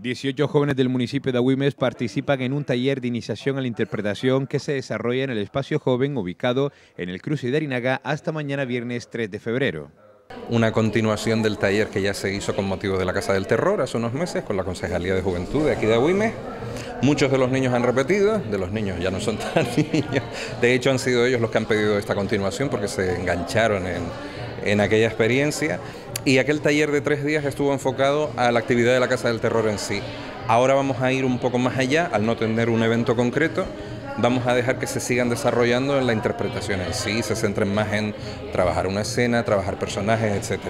18 jóvenes del municipio de Aguimes participan en un taller de iniciación a la interpretación que se desarrolla en el espacio joven ubicado en el cruce de Arinaga hasta mañana viernes 3 de febrero. Una continuación del taller que ya se hizo con motivo de la Casa del Terror hace unos meses con la Concejalía de Juventud de aquí de Aguimes. Muchos de los niños han repetido, de los niños ya no son tan niños. De hecho han sido ellos los que han pedido esta continuación porque se engancharon en, en aquella experiencia y aquel taller de tres días estuvo enfocado a la actividad de la Casa del Terror en sí. Ahora vamos a ir un poco más allá, al no tener un evento concreto, vamos a dejar que se sigan desarrollando en la interpretación en sí, se centren más en trabajar una escena, trabajar personajes, etc.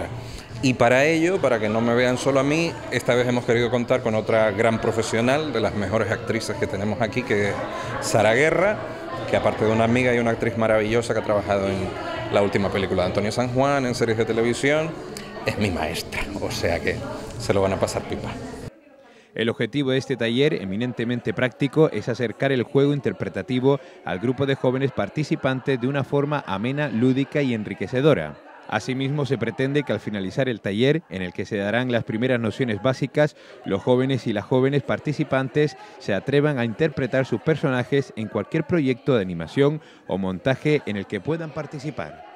Y para ello, para que no me vean solo a mí, esta vez hemos querido contar con otra gran profesional, de las mejores actrices que tenemos aquí, que es Sara Guerra, que aparte de una amiga y una actriz maravillosa que ha trabajado en la última película de Antonio San Juan en series de televisión es mi maestra, o sea que se lo van a pasar pipa. El objetivo de este taller, eminentemente práctico, es acercar el juego interpretativo al grupo de jóvenes participantes de una forma amena, lúdica y enriquecedora. Asimismo, se pretende que al finalizar el taller, en el que se darán las primeras nociones básicas, los jóvenes y las jóvenes participantes se atrevan a interpretar sus personajes en cualquier proyecto de animación o montaje en el que puedan participar.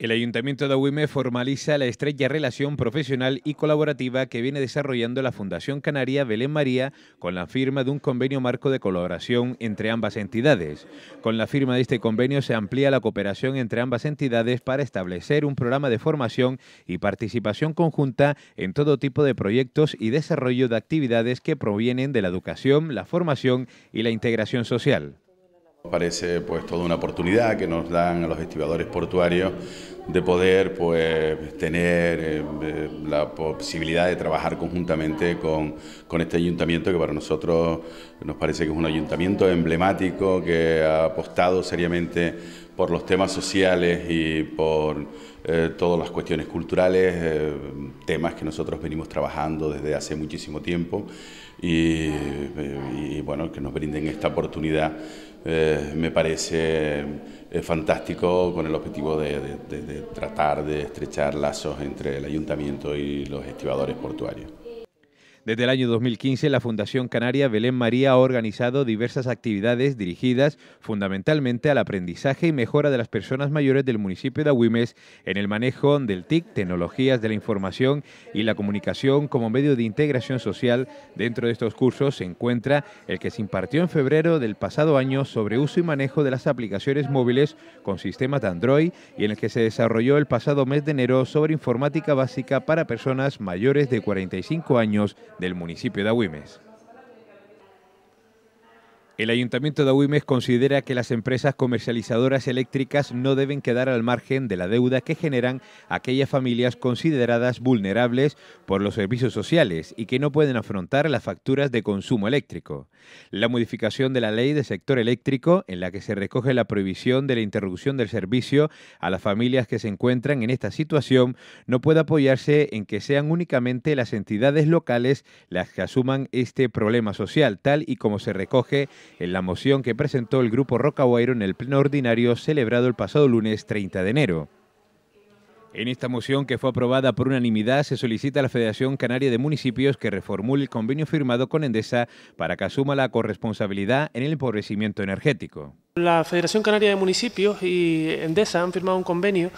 El Ayuntamiento de Agüime formaliza la estrecha relación profesional y colaborativa que viene desarrollando la Fundación Canaria Belén María con la firma de un convenio marco de colaboración entre ambas entidades. Con la firma de este convenio se amplía la cooperación entre ambas entidades para establecer un programa de formación y participación conjunta en todo tipo de proyectos y desarrollo de actividades que provienen de la educación, la formación y la integración social. Parece pues toda una oportunidad que nos dan a los estibadores portuarios de poder pues tener eh, eh, la posibilidad de trabajar conjuntamente con, este ayuntamiento que para nosotros nos parece que es un ayuntamiento emblemático que ha apostado seriamente por los temas sociales y por eh, todas las cuestiones culturales, eh, temas que nosotros venimos trabajando desde hace muchísimo tiempo y, eh, bueno, que nos brinden esta oportunidad me parece fantástico con el objetivo de, de tratar de estrechar lazos entre el ayuntamiento y los estibadores portuarios. Desde el año 2015, la Fundación Canaria Belén María ha organizado diversas actividades dirigidas fundamentalmente al aprendizaje y mejora de las personas mayores del municipio de Agüimes en el manejo del TIC, tecnologías de la información y la comunicación como medio de integración social. Dentro de estos cursos se encuentra el que se impartió en febrero del pasado año sobre uso y manejo de las aplicaciones móviles con sistemas de Android y en el que se desarrolló el pasado mes de enero sobre informática básica para personas mayores de 45 años del municipio de Agüimes. El Ayuntamiento de Aguimes considera que las empresas comercializadoras eléctricas no deben quedar al margen de la deuda que generan aquellas familias consideradas vulnerables por los servicios sociales y que no pueden afrontar las facturas de consumo eléctrico. La modificación de la ley de sector eléctrico, en la que se recoge la prohibición de la interrupción del servicio a las familias que se encuentran en esta situación, no puede apoyarse en que sean únicamente las entidades locales las que asuman este problema social, tal y como se recoge en la moción que presentó el Grupo Rocahuairo en el Pleno Ordinario celebrado el pasado lunes 30 de enero. En esta moción que fue aprobada por unanimidad se solicita a la Federación Canaria de Municipios que reformule el convenio firmado con Endesa para que asuma la corresponsabilidad en el empobrecimiento energético. La Federación Canaria de Municipios y Endesa han firmado un convenio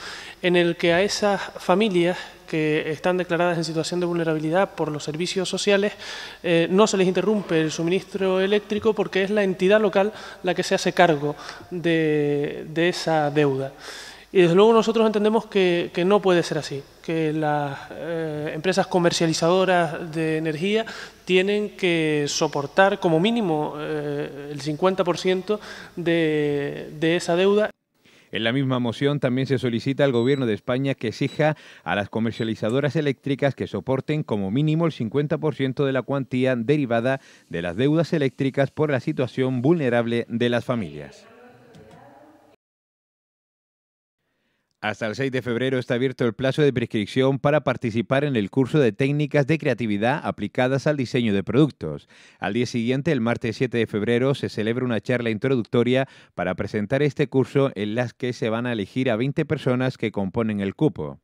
en el que a esas familias que están declaradas en situación de vulnerabilidad por los servicios sociales, eh, no se les interrumpe el suministro eléctrico porque es la entidad local la que se hace cargo de esa deuda. Y desde luego nosotros entendemos que, no puede ser así, que las eh, empresas comercializadoras de energía tienen que soportar como mínimo eh, el 50% de, de esa deuda. En la misma moción también se solicita al Gobierno de España que exija a las comercializadoras eléctricas que soporten como mínimo el 50% de la cuantía derivada de las deudas eléctricas por la situación vulnerable de las familias. Hasta el 6 de febrero está abierto el plazo de prescripción para participar en el curso de técnicas de creatividad aplicadas al diseño de productos. Al día siguiente, el martes 7 de febrero, se celebra una charla introductoria para presentar este curso en las que se van a elegir a 20 personas que componen el cupo.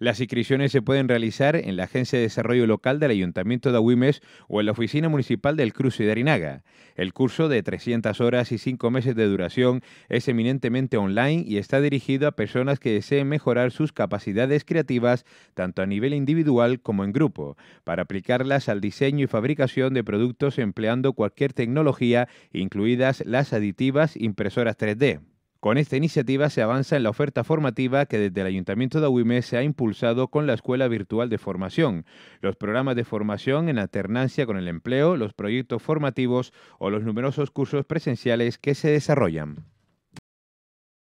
Las inscripciones se pueden realizar en la Agencia de Desarrollo Local del Ayuntamiento de Agüimes o en la Oficina Municipal del Cruce de Arinaga. El curso de 300 horas y 5 meses de duración es eminentemente online y está dirigido a personas que deseen mejorar sus capacidades creativas tanto a nivel individual como en grupo, para aplicarlas al diseño y fabricación de productos empleando cualquier tecnología, incluidas las aditivas impresoras 3D. Con esta iniciativa se avanza en la oferta formativa que desde el Ayuntamiento de AWIME se ha impulsado con la Escuela Virtual de Formación, los programas de formación en alternancia con el empleo, los proyectos formativos o los numerosos cursos presenciales que se desarrollan.